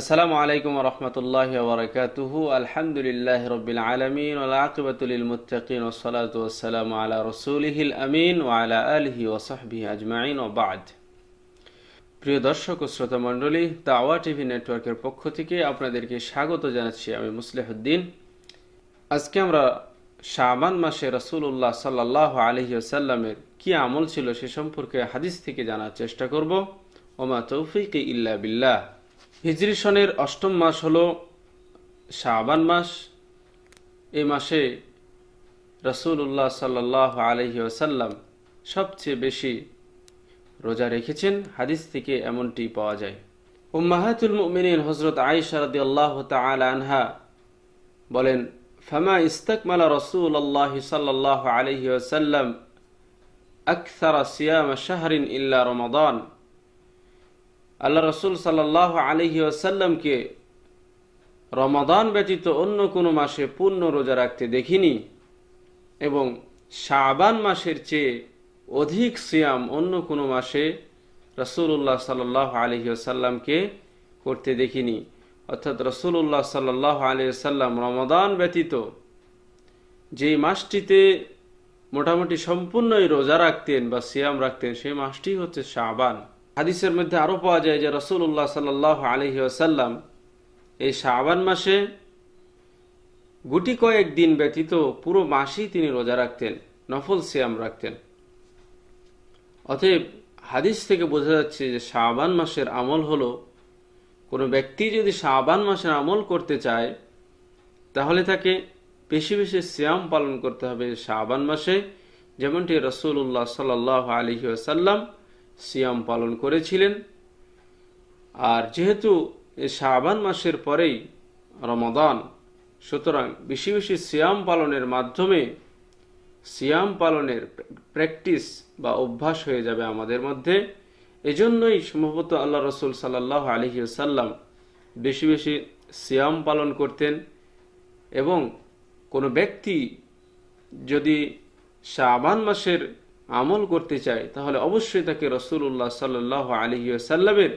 আসসালামু আলাইকুম রহমতুল্লাহ বরকাতুহু আলহামদুলিল্লাহ রবিল আলমিন আলাকিবাতুল মুতাকিন ওসলাত আলা রসুলহিল আমিন ও আলা আলহি ওসাহবি আজমাইন ও বাদ প্রিয় দর্শক ও শ্রোতা মণ্ডলী তাওয়া টিভি নেটওয়ার্কের পক্ষ থেকে আপনাদেরকে স্বাগত জানাচ্ছি আমি মুসলেহদ্দিন আজকে আমরা শাহবান মাসে রসুল্লাহ সাল্লাহ আলহি ওসাল্লামের কি আমল ছিল সে সম্পর্কে হাদিস থেকে জানার চেষ্টা করব ওমা তৌফিক ইল্লা বিল্লাহ হিজরি সনের অষ্টম মাস হল শাহবান মাস এই মাসে রসুল্লাহ সাল্লাহ আলহি আসাল্লাম সবচেয়ে বেশি রোজা রেখেছেন হাদিস থেকে এমনটি পাওয়া যায় মাহাতুল মিন হজরত আয়সারদি আল্লাহ আনহা বলেন ফামা মালা রসুল আল্লাহ সাল্লাহ আলহি আসাল্লাম আকসারা সিয়াম শাহরিন ইল্লা রমাদান আল্লাহ রসুল সাল্লাহ আলহি আসাল্লামকে রমাদান ব্যতীত অন্য কোনো মাসে পূর্ণ রোজা রাখতে দেখিনি এবং শাবান মাসের চেয়ে অধিক সিয়াম অন্য কোনো মাসে রসুল্লাহ সাল আলহি আসাল্লামকে করতে দেখিনি অর্থাৎ রসুল্লাহ সাল্লাহ আসাল্লাম রমাদান ব্যতীত যেই মাসটিতে মোটামুটি সম্পূর্ণই রোজা রাখতেন বা সিয়াম রাখতেন সেই মাসটি হচ্ছে শাবান হাদিসের মধ্যে আরও পাওয়া যায় যে রসুল্লাহ সাল্লাহ আলহি আসাল্লাম এই শাহবান মাসে গুটি কয়েক দিন ব্যতীত পুরো মাসই তিনি রোজা রাখতেন নফল সিয়াম রাখতেন অতএব হাদিস থেকে বোঝা যাচ্ছে যে শাহবান মাসের আমল হলো কোনো ব্যক্তি যদি শাহবান মাসের আমল করতে চায় তাহলে তাকে বেশি বেশি সিয়াম পালন করতে হবে শাহবান মাসে যেমনটি রসুল্লাহ সাল আলহি আসাল্লাম সিয়াম পালন করেছিলেন আর যেহেতু শাহবান মাসের পরেই রমদান সুতরাং বেশি বেশি সিয়াম পালনের মাধ্যমে সিয়াম পালনের প্র্যাকটিস বা অভ্যাস হয়ে যাবে আমাদের মধ্যে এজন্যই সম্ভবত আল্লাহ রসুল সাল্লাহ আলহি সাল্লাম বেশি বেশি সিয়াম পালন করতেন এবং কোনো ব্যক্তি যদি শাহবান মাসের আমল করতে চায় তাহলে অবশ্যই তাকে রসুল্লাহ সাল্লাহ আলহি সাল্লামের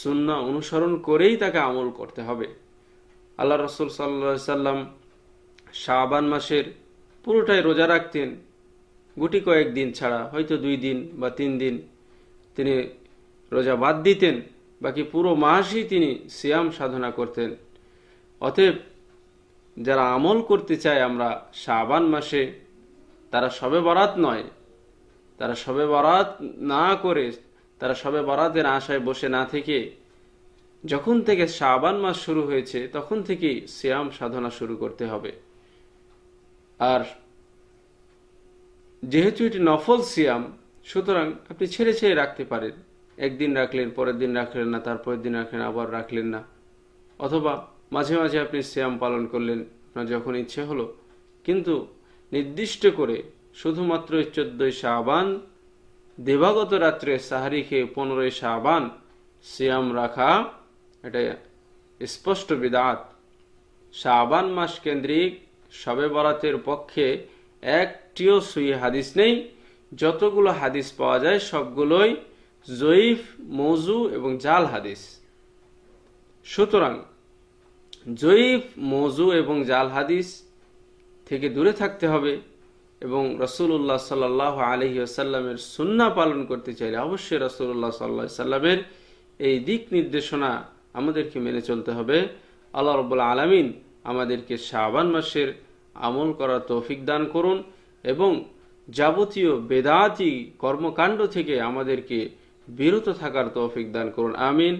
সুন্না অনুসরণ করেই তাকে আমল করতে হবে আল্লাহ রসুল সাল্লা সাল্লাম শাহবান মাসের পুরোটাই রোজা রাখতেন গুটি কয়েক দিন ছাড়া হয়তো দুই দিন বা তিন দিন তিনি রোজা বাদ দিতেন বাকি পুরো মাসই তিনি সিয়াম সাধনা করতেন অতএব যারা আমল করতে চায় আমরা শাহবান মাসে তারা সবে বরাত নয় তারা সবে বরাত না করে তারা সবে বরাতের আশায় বসে না থেকে যখন থেকে শাবান মাস শুরু হয়েছে তখন থেকেই শ্যাম সাধনা শুরু করতে হবে আর যেহেতু এটি নফল সিয়াম সুতরাং আপনি ছেড়ে ছেড়ে রাখতে পারেন একদিন রাখলেন পরের দিন রাখলেন না তারপরের দিন রাখলেন আবার রাখলেন না অথবা মাঝে মাঝে আপনি শ্যাম পালন করলেন আপনার যখন ইচ্ছে হলো কিন্তু নির্দিষ্ট করে শুধুমাত্র চোদ্দই শাহবান দেবাগত রাত্রে সাহারি খেয়ে পনেরোই শাহবান সিয়াম রাখা এটা স্পষ্ট বিদাত শাহবান মাস কেন্দ্রিক শবে বরাতের পক্ষে একটিও সুই হাদিস নেই যতগুলো হাদিস পাওয়া যায় সবগুলোই জয়ীফ মৌজু এবং জাল হাদিস সুতরাং জয়ীফ মৌজু এবং জাল হাদিস থেকে দূরে থাকতে হবে এবং রসুল্লাহ সাল্লাহ আলহি আসাল্লামের সুন্না পালন করতে চাইলে অবশ্যই রসুল্লাহ সাল্লা সাল্লামের এই দিক নির্দেশনা আমাদেরকে মেনে চলতে হবে আল্লাহ রবুল্লা আলমিন আমাদেরকে শাহবান মাসের আমল করার তৌফিক দান করুন এবং যাবতীয় বেদাতি কর্মকাণ্ড থেকে আমাদেরকে বিরত থাকার তৌফিক দান করুন আমিন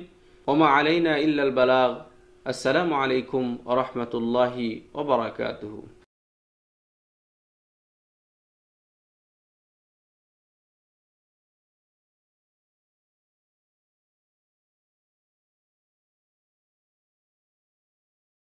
ওমা আলাইনা ইল্লাল বালাগ আসসালামু আলাইকুম ওরহমতুল্লাহি ওবরাকাতহু